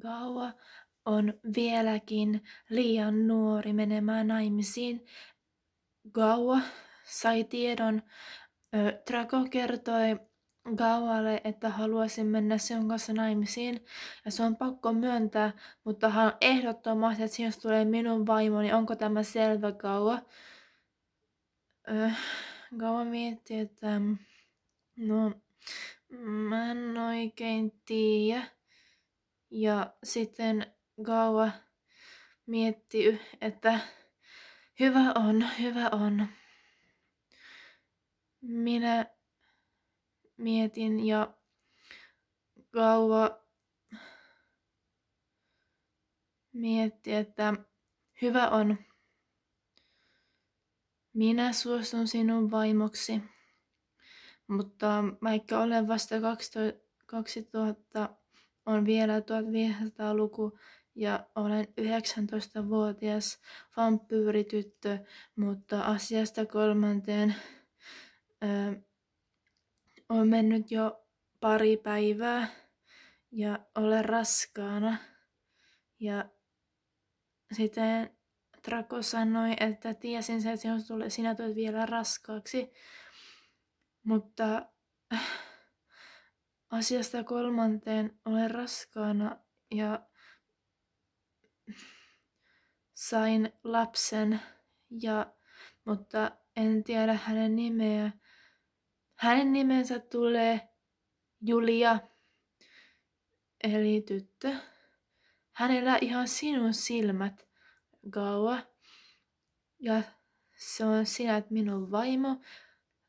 Gaua on vieläkin liian nuori menemään naimisiin. Gaua sai tiedon. Trako kertoi Gaualle, että haluaisin mennä sinun kanssa naimisiin. Ja se on pakko myöntää, mutta hän ehdottomasti, että jos tulee minun vaimoni. Onko tämä selvä, Gaua? Öh, Gaua mietti, että mm, no, mä en oikein tiedä. Ja sitten Gaua miettii, että hyvä on, hyvä on. Minä mietin ja Gaua mietti, että hyvä on. Minä suostun sinun vaimoksi, mutta vaikka olen vasta 2000 on vielä 1500-luku ja olen 19-vuotias vampyyrityttö, mutta asiasta kolmanteen ö, on mennyt jo pari päivää ja olen raskaana. Ja sitten Trako sanoi, että tiesin sen, että sinä tulet vielä raskaaksi, mutta asiasta kolmanteen olen raskaana ja sain lapsen, ja, mutta en tiedä hänen nimeä. Hänen nimensä tulee Julia, eli tyttö. Hänellä ihan sinun silmät, Gaua. Ja se on sinä minun vaimo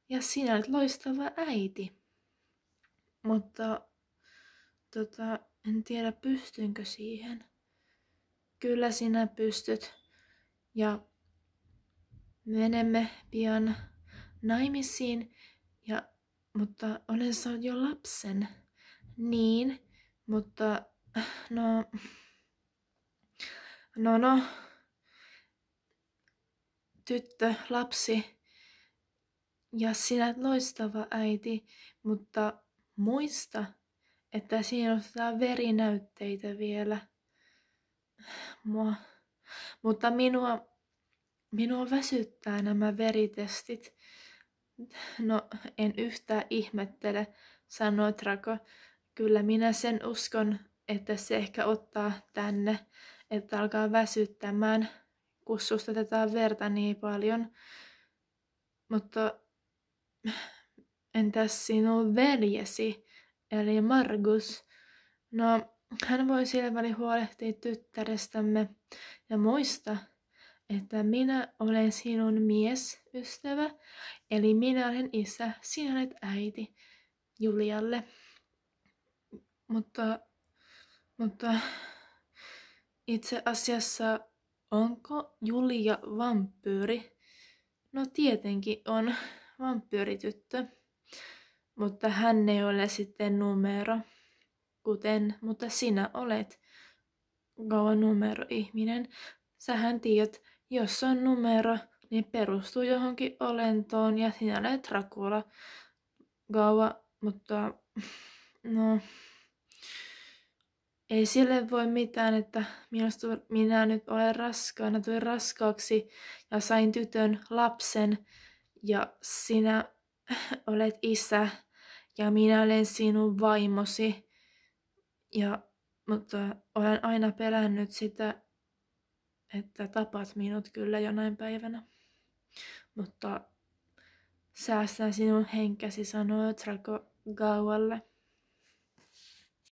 ja sinä olet loistava äiti. Mutta tota, en tiedä pystynkö siihen. Kyllä sinä pystyt. Ja menemme pian naimisiin, ja, mutta olen saanut jo lapsen. Niin, mutta no, no no, tyttö, lapsi ja sinä loistava äiti, mutta Muista, että siinä on sitä verinäytteitä vielä. Mua, mutta minua, minua väsyttää nämä veritestit. No, en yhtään ihmettele, sanoi Trako. Kyllä minä sen uskon, että se ehkä ottaa tänne, että alkaa väsyttämään, kun susta tätä verta niin paljon. Mutta Entäs sinun veljesi, eli Margus, No, hän voi sillä huolehtia tyttärestämme ja muista, että minä olen sinun mies, ystävä, eli minä olen isä, sinä olet äiti Julialle. Mutta, mutta itse asiassa, onko Julia vampyyri? No tietenkin on vampyyrityttö mutta hän ei ole sitten numero, kuten, mutta sinä olet. Kauan numero ihminen, sähän tiedät, jos on numero, niin perustuu johonkin olentoon ja sinä olet Rakula. Gaua, mutta no, ei sille voi mitään, että minusta minä nyt olen raskaana, tulin raskaaksi ja sain tytön lapsen ja sinä olet isä ja minä olen sinun vaimosi. Ja, mutta olen aina pelännyt sitä, että tapat minut kyllä jonain päivänä. Mutta säästän sinun henkäsi, sanoi Trako Gaualle.